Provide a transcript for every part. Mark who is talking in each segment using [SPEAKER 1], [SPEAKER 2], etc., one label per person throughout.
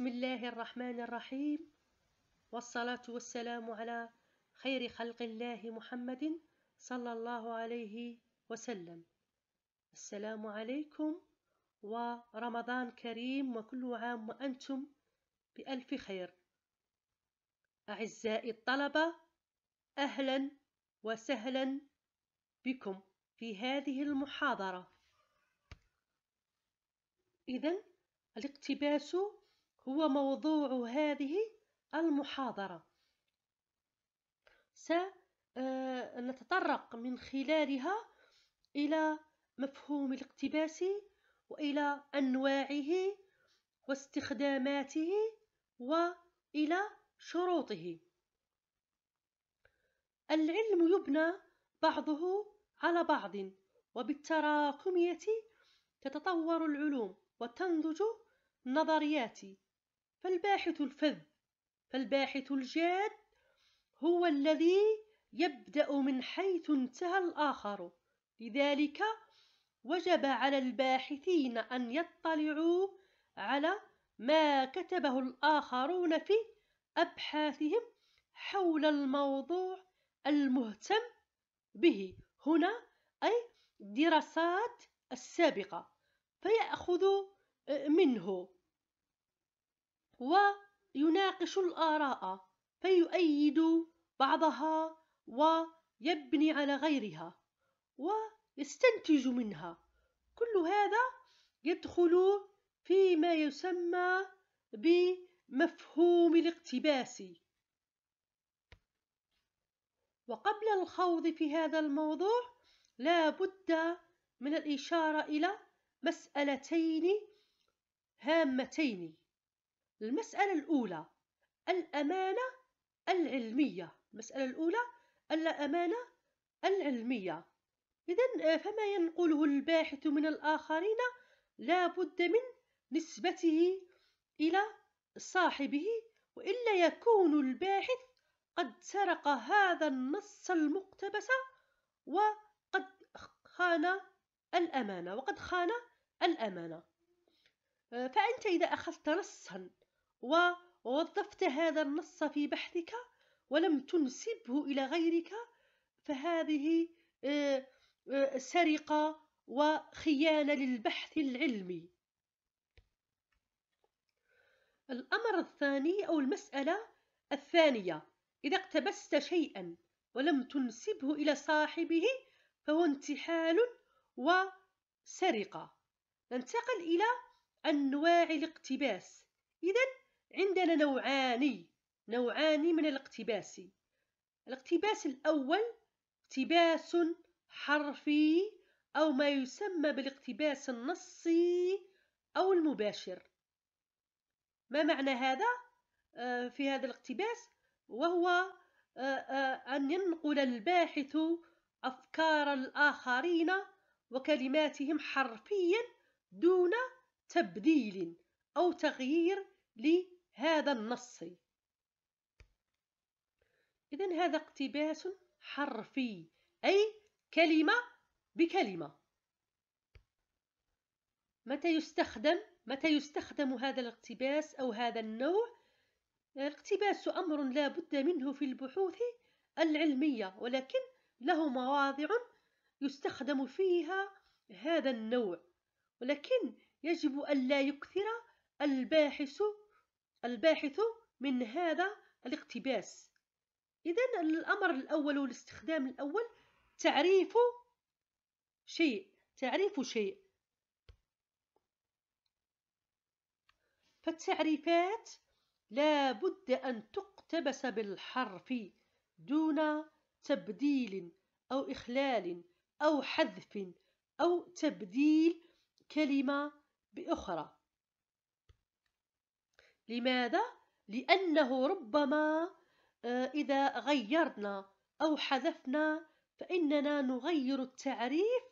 [SPEAKER 1] بسم الله الرحمن الرحيم والصلاة والسلام على خير خلق الله محمد صلى الله عليه وسلم السلام عليكم ورمضان كريم وكل عام وأنتم بألف خير أعزائي الطلبة أهلا وسهلا بكم في هذه المحاضرة إذا الاقتباس هو موضوع هذه المحاضرة سنتطرق آه، من خلالها إلى مفهوم الاقتباس وإلى أنواعه واستخداماته وإلى شروطه العلم يبنى بعضه على بعض وبالتراكمية تتطور العلوم وتنضج النظريات فالباحث الفذ فالباحث الجاد هو الذي يبدأ من حيث انتهى الآخر لذلك وجب على الباحثين أن يطلعوا على ما كتبه الآخرون في أبحاثهم حول الموضوع المهتم به هنا أي الدراسات السابقة فيأخذ منه ويناقش الآراء فيؤيد بعضها ويبني على غيرها ويستنتج منها كل هذا يدخل فيما يسمى بمفهوم الاقتباس وقبل الخوض في هذا الموضوع لا بد من الإشارة إلى مسألتين هامتين المسألة الأولى الأمانة العلمية المسألة الأولى الأمانة العلمية إذا آه، فما ينقله الباحث من الآخرين لا بد من نسبته إلى صاحبه وإلا يكون الباحث قد سرق هذا النص المقتبس وقد خان الأمانة وقد خان الأمانة آه، فأنت إذا أخذت نصا ووظفت هذا النص في بحثك ولم تنسبه إلى غيرك فهذه آه، آه، سرقة وخيانة للبحث العلمي الأمر الثاني أو المسألة الثانية إذا اقتبست شيئا ولم تنسبه إلى صاحبه فهو انتحال وسرقة ننتقل إلى أنواع الاقتباس إذا عندنا نوعان نوعان من الاقتباس الاقتباس الأول اقتباس حرفي أو ما يسمى بالاقتباس النصي أو المباشر ما معنى هذا آه، في هذا الاقتباس وهو آه، آه، أن ينقل الباحث أفكار الآخرين وكلماتهم حرفيا دون تبديل أو تغيير هذا النص إذا هذا اقتباس حرفي أي كلمة بكلمة متى يستخدم متى يستخدم هذا الاقتباس أو هذا النوع الاقتباس أمر لا بد منه في البحوث العلمية ولكن له مواضع يستخدم فيها هذا النوع ولكن يجب ألا يكثر الباحث الباحث من هذا الاقتباس إذا الأمر الأول والاستخدام الأول تعريف شيء تعريف شيء فالتعريفات لا بد أن تقتبس بالحرف دون تبديل أو إخلال أو حذف أو تبديل كلمة بأخرى لماذا؟ لأنه ربما آه، إذا غيرنا أو حذفنا فإننا نغير التعريف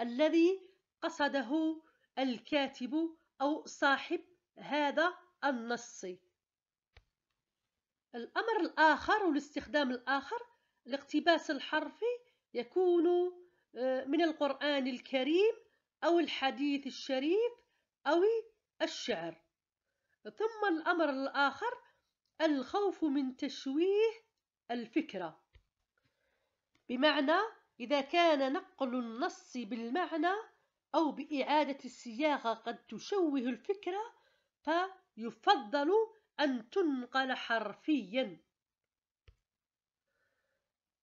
[SPEAKER 1] الذي قصده الكاتب أو صاحب هذا النص الأمر الآخر والاستخدام الآخر الاقتباس الحرفي يكون آه، من القرآن الكريم أو الحديث الشريف أو الشعر ثم الأمر الآخر الخوف من تشويه الفكرة بمعنى إذا كان نقل النص بالمعنى أو بإعادة الصياغة قد تشوه الفكرة فيفضل أن تنقل حرفيا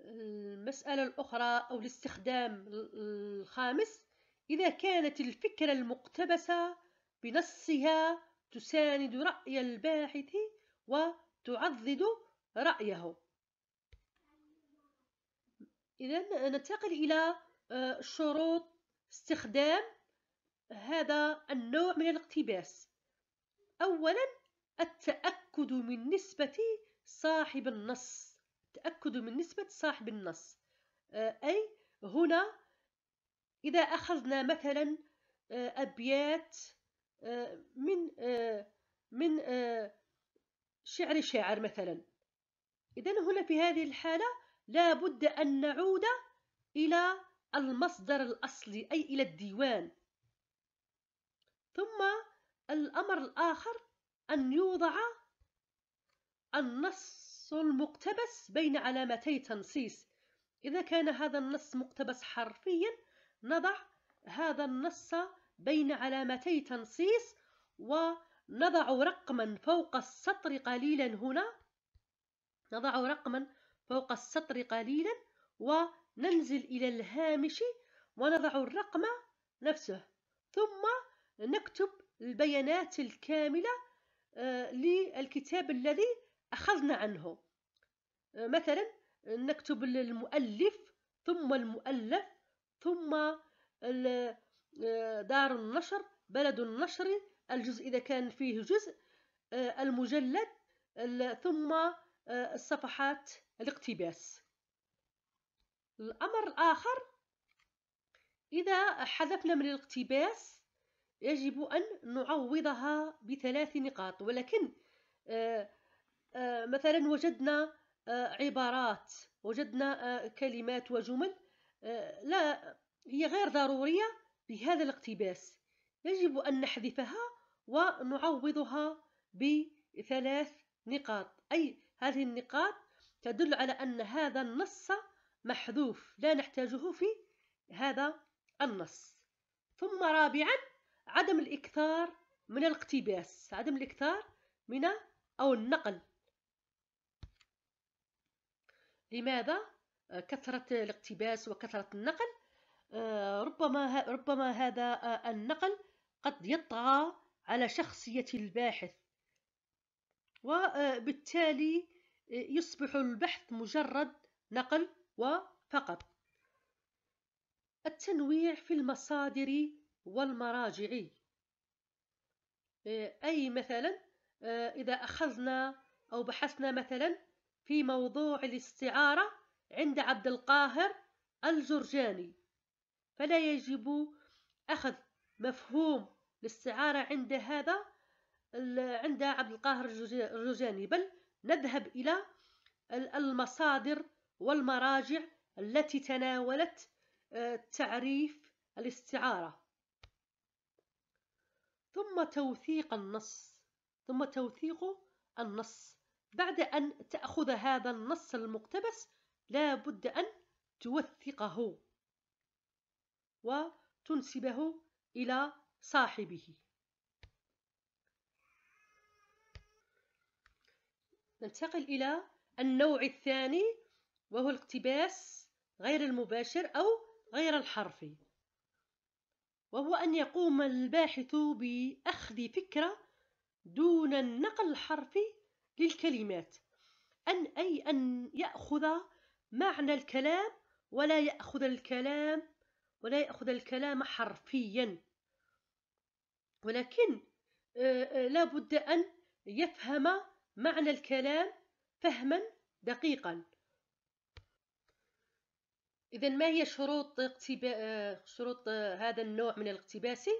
[SPEAKER 1] المسألة الأخرى أو الاستخدام الخامس إذا كانت الفكرة المقتبسة بنصها تساند رأي الباحث وتعضد رأيه إذا ننتقل إلى آه، شروط استخدام هذا النوع من الاقتباس أولا التأكد من نسبة صاحب النص التأكد من نسبة صاحب النص آه، أي هنا إذا أخذنا مثلا آه، أبيات آه، من آه، من آه، شعر شاعر مثلا إذا هنا في هذه الحالة لا بد أن نعود إلى المصدر الأصلي أي إلى الديوان ثم الأمر الآخر أن يوضع النص المقتبس بين علامتي تنصيص إذا كان هذا النص مقتبس حرفيا نضع هذا النص بين علامتي تنصيص ونضع رقما فوق السطر قليلا هنا نضع رقما فوق السطر قليلا وننزل إلى الهامش ونضع الرقم نفسه ثم نكتب البيانات الكاملة آه، للكتاب الذي أخذنا عنه آه، مثلا نكتب المؤلف ثم المؤلف ثم آه، دار النشر بلد النشر الجزء إذا كان فيه جزء آه، المجلد ثم آه، الصفحات الاقتباس الأمر الآخر إذا حذفنا من الاقتباس يجب أن نعوضها بثلاث نقاط ولكن مثلا وجدنا عبارات وجدنا كلمات وجمل لا هي غير ضرورية بهذا الاقتباس يجب أن نحذفها ونعوضها بثلاث نقاط أي هذه النقاط تدل على أن هذا النص محذوف لا نحتاجه في هذا النص ثم رابعا عدم الإكثار من الاقتباس عدم الإكثار من أو النقل لماذا كثرة الاقتباس وكثرة النقل آه، ربما ربما هذا آه، النقل قد يطغى على شخصية الباحث وبالتالي آه، يصبح البحث مجرد نقل وفقط التنويع في المصادر والمراجع أي مثلا إذا أخذنا أو بحثنا مثلا في موضوع الاستعارة عند عبد القاهر الجرجاني فلا يجب أخذ مفهوم الاستعارة عند هذا عند عبد القاهر الجرجاني بل نذهب إلى المصادر والمراجع التي تناولت آه، تعريف الاستعارة ثم توثيق النص ثم توثيق النص بعد أن تأخذ هذا النص المقتبس لا بد أن توثقه وتنسبه إلى صاحبه ننتقل إلى النوع الثاني وهو الاقتباس غير المباشر أو غير الحرفي وهو أن يقوم الباحث بأخذ فكرة دون النقل الحرفي للكلمات أن أي أن يأخذ معنى الكلام ولا يأخذ الكلام ولا يأخذ الكلام حرفيا ولكن آه، آه، لا بد أن يفهم معنى الكلام فهما دقيقا إذا ما هي شروط اقتبا... آه، شروط هذا النوع من الاقتباس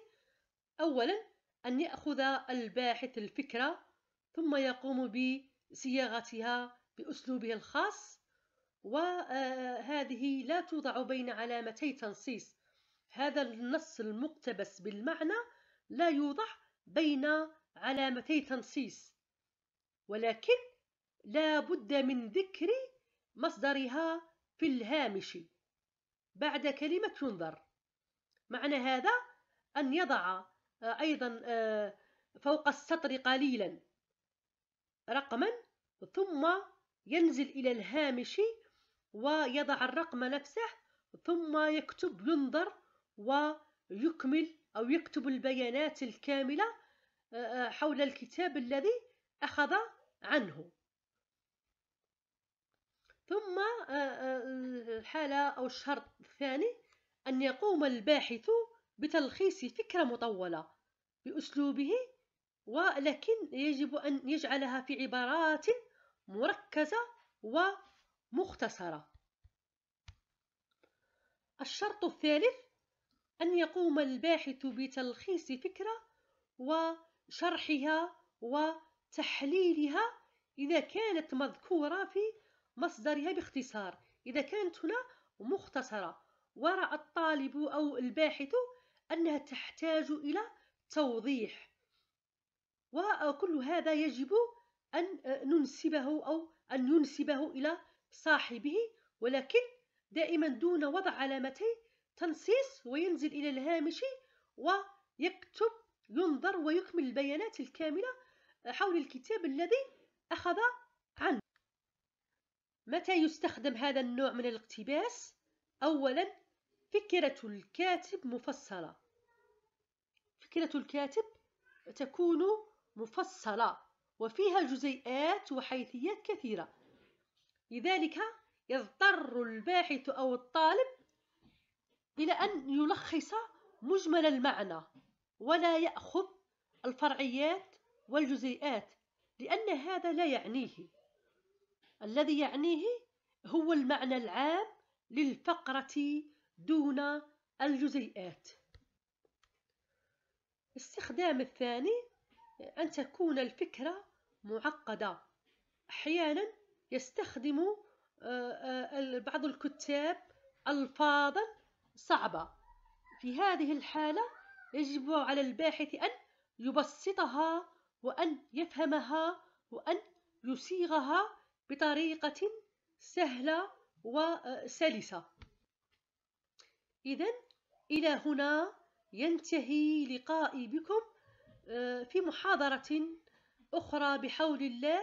[SPEAKER 1] أولا أن يأخذ الباحث الفكرة ثم يقوم بصياغتها بأسلوبه الخاص وهذه لا توضع بين علامتي تنصيص هذا النص المقتبس بالمعنى لا يوضع بين علامتي تنصيص ولكن لا بد من ذكر مصدرها في الهامش بعد كلمة ينظر معنى هذا أن يضع آه، أيضا آه، فوق السطر قليلا رقما ثم ينزل إلى الهامش ويضع الرقم نفسه ثم يكتب ينظر ويكمل أو يكتب البيانات الكاملة آه، آه، حول الكتاب الذي أخذ عنه ثم آه، الحالة أو الشرط الثاني أن يقوم الباحث بتلخيص فكرة مطولة بأسلوبه ولكن يجب أن يجعلها في عبارات مركزة و مختصرة الشرط الثالث أن يقوم الباحث بتلخيص فكرة وشرحها وتحليلها إذا كانت مذكورة في مصدرها باختصار إذا كانت هنا مختصرة ورأى الطالب أو الباحث أنها تحتاج إلى توضيح وكل هذا يجب أن ننسبه أو أن ينسبه إلى صاحبه ولكن دائما دون وضع علامتي تنصيص وينزل إلى الهامش ويكتب ينظر ويكمل البيانات الكاملة حول الكتاب الذي أخذ عنه متى يستخدم هذا النوع من الاقتباس؟ أولا فكرة الكاتب مفصلة فكرة الكاتب تكون مفصلة وفيها جزيئات وحيثيات كثيرة لذلك يضطر الباحث أو الطالب إلى أن يلخص مجمل المعنى ولا يأخذ الفرعيات والجزيئات لأن هذا لا يعنيه الذي يعنيه هو المعنى العام للفقرة دون الجزيئات الاستخدام الثاني أن تكون الفكرة معقدة أحيانا يستخدم آه، آه، بعض الكتاب ألفاظا صعبة في هذه الحالة يجب على الباحث أن يبسطها وأن يفهمها وأن يصيغها بطريقة سهلة وسلسة آه، إذا إلى هنا ينتهي لقائي بكم في محاضرة أخرى بحول الله